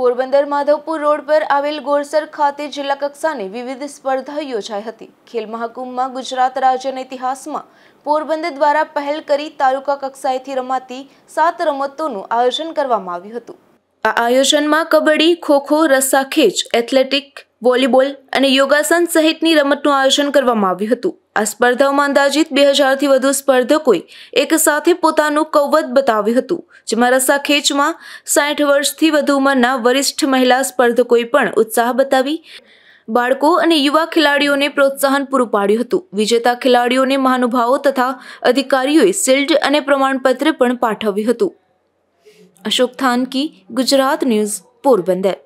Porbandar Madhavpur road પર આવેલ ગોરસર ખાતે જિલ્લા કક્ષાની વિવિધ સ્પર્ધા યોજાઈ હતી ખેલ મહાકુંભમાં ગુજરાત રાજ્યના ઇતિહાસમાં પોરબંદર દ્વારા પહેલ કરી તાલુકા કક્ષાએથી રમાતી સાત રમતોનું આયોજન કરવામાં આવ્યું હતું આ આયોજનમાં કબડ્ડી ખોખો રસ્સાખેંચ એથ્લેટિક વોલીબોલ અને યોગાસન સહિતની રમતનું આયોજન કરવામાં આવ્યું હતું આ સ્પર્ધાઓમાં અંદાજિત બે હજારથી વધુ સ્પર્ધકોએ એક સાથે પોતાનું કૌવત બતાવ્યું હતું જેમાં રસ્સાખેંચમાં સાઠ વર્ષથી વધુ ઉંમરના વરિષ્ઠ મહિલા સ્પર્ધકોએ પણ ઉત્સાહ બતાવી બાળકો અને યુવા ખેલાડીઓને પ્રોત્સાહન પૂરું પાડ્યું હતું વિજેતા ખેલાડીઓને મહાનુભાવો તથા અધિકારીઓએ શિલ્ડ અને પ્રમાણપત્ર પણ પાઠવ્યું હતું અશોક થાનકી ગુજરાત ન્યૂઝ પોરબંદર